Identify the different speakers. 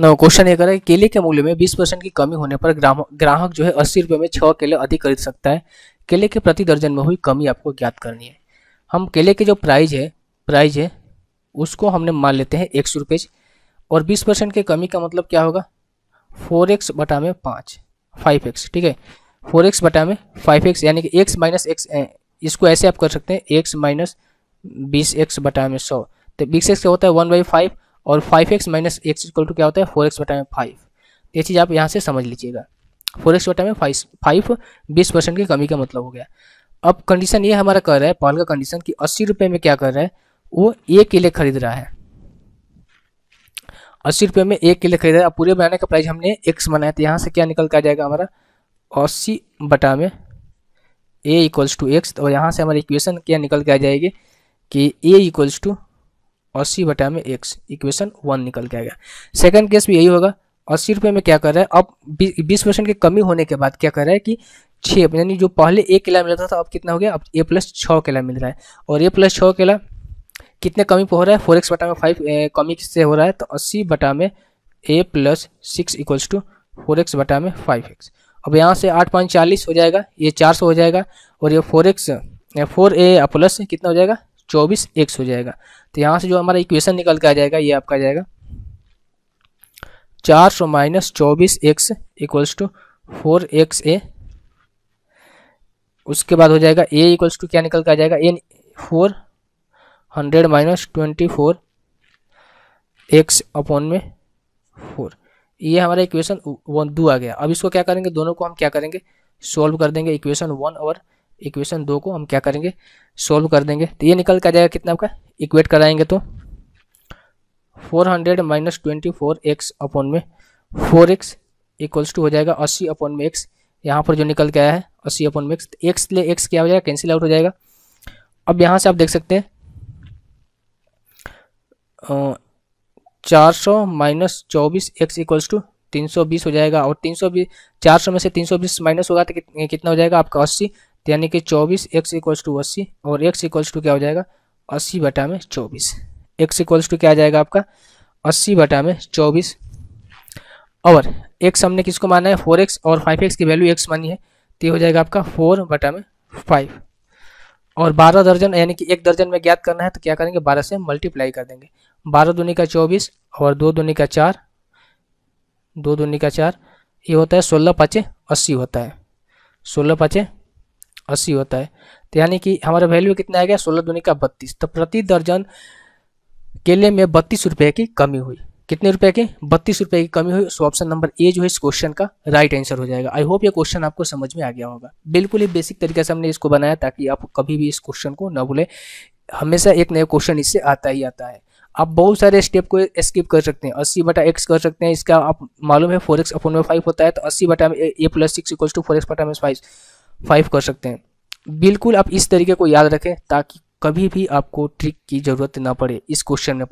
Speaker 1: नौ question ये करें केले के मूल्य में 20 परसेंट की कमी होने पर ग्राहक जो है अस्सी रुपये में छः केले अधिक खरीद सकता है केले के प्रति दर्जन में हुई कमी आपको ज्ञात करनी है हम केले के जो प्राइज है प्राइज है उसको हमने मान लेते हैं एक सौ रुपये और बीस परसेंट की कमी का मतलब क्या होगा फोर एक्स बटा में पाँच फाइव एक्स ठीक है फोर एक्स बटा में फाइव एक्स यानी कि एक्स माइनस एक्स इसको ऐसे आप कर सकते हैं एक्स माइनस बीस एक्स बटा में सौ तो बीस एक्स क्या होता है वन बाई फाइव और five x minus x equal to क्या होता है फोर एक्स बटा में फाइव ये चीज़ आप यहाँ से समझ लीजिएगा फोर एक्स बटा में फाइव फाइव बीस परसेंट की कमी का मतलब हो गया अब कंडीशन ये हमारा कर रहा है पहल का कंडीशन कि अस्सी रुपये में क्या कर रहा है वो एक किले खरीद रहा है अस्सी रुपये में एक किले रहा है पूरे बनाने का प्राइस हमने एक्स बनाया तो यहाँ से क्या निकल कर जाएगा हमारा अस्सी बटा में ए इक्वल्स टू एक्स और यहाँ से हमारी इक्वेशन क्या निकल के आ जाएगी कि ए इक्वल्स टू अस्सी बटा में एक्स इक्वेशन वन निकल के आएगा सेकंड केस भी यही होगा अस्सी रुपये में क्या कर रहा है अब बीस परसेंट की कमी होने के बाद क्या कर रहा है कि छः यानी जो पहले एक केला मिल रहा था अब कितना हो गया अब ए प्लस छः केला मिल रहा है और ए प्लस छः केला कितने कमी पर हो रहा है फोर एक्स बटा में फाइव कमी से हो रहा है तो अस्सी बटा में a plus six equals to four x बटा में फाइव एक्स अब यहाँ से आठ पॉइंट चालीस हो जाएगा ये चार सौ हो जाएगा और ये four x four a plus कितना हो जाएगा चौबीस एक्स हो जाएगा तो यहाँ से जो हमारा इक्वेशन निकल के आ जाएगा ये आपका आ जाएगा चार सौ माइनस चौबीस x equals to four x a उसके बाद हो जाएगा ए इक्वल्स टू क्या निकल के आ जाएगा a four hundred minus twenty four x upon में फोर ये हमारा इक्वेशन वन दो आ गया अब इसको क्या करेंगे दोनों को हम क्या करेंगे सॉल्व कर देंगे इक्वेशन वन और इक्वेशन दो को हम क्या करेंगे सोल्व कर देंगे तो ये निकल कर जाएगा कितना आपका इक्वेट कराएंगे तो four hundred minus twenty four x upon में फोर एक्स इक्वल्स टू हो जाएगा अस्सी अपॉन में एक्स यहाँ पर जो निकल के आया है अस्सी अपॉन में एक्स तो एक्स ले एक्स क्या हो जाएगा कैंसिल आउट हो जाएगा अब यहाँ से आप देख सकते हैं चार सौ माइनस चौबीस एक्स इक्वल्स टू तीन सौ बीस हो जाएगा और तीन सौ बीस चार सौ में से तीन सौ बीस माइनस होगा तो कितना हो जाएगा आपका अस्सी यानी कि चौबीस एक्स इक्वल्स टू अस्सी और एक्स इक्वल्स टू क्या हो जाएगा अस्सी बटा में चौबीस एक्स इक्वल्स टू क्या आ जाएगा आपका अस्सी बटा में चौबीस और एक्स हमने किसको माना है फोर एक्स और फाइव एक्स की वैल्यू एक्स मानी है तो ये हो जाएगा आपका फोर बटा में फाइव और बारह दर्जन यानी कि एक दर्जन में ज्ञात करना है तो क्या करेंगे बारह से मल्टीप्लाई कर देंगे बारह दूनी का चौबीस और दो दूनी का चार दो दूनी का चार ये होता है सोलह पाँचे अस्सी होता है सोलह पाँचे अस्सी होता है तो यानी कि हमारा वैल्यू कितना आ गया सोलह दूनी का बत्तीस तो प्रति दर्जन केले में बत्तीस रुपये की कमी हुई कितने रुपए की बत्तीस रुपए की कमी हुई सो ऑप्शन नंबर ए जो है इस क्वेश्चन का राइट आंसर हो जाएगा आई होप ये क्वेश्चन आपको समझ में आ गया होगा बिल्कुल ही बेसिक तरीके से हमने इसको बनाया ताकि आप कभी भी इस क्वेश्चन को ना भूलें हमेशा एक नया क्वेश्चन इससे आता ही आता है आप बहुत सारे स्टेप को स्किप कर सकते हैं अस्सी बटा एक्स कर सकते हैं इसका आप मालूम है फोर एक्स अपन में फाइव होता है तो अस्सी बटा a plus six equal to four x बटा में फाइव फाइव कर सकते हैं बिल्कुल आप इस तरीके को याद रखें ताकि कभी भी आपको ट्रिक की ज़रूरत ना पड़े इस क्वेश्चन में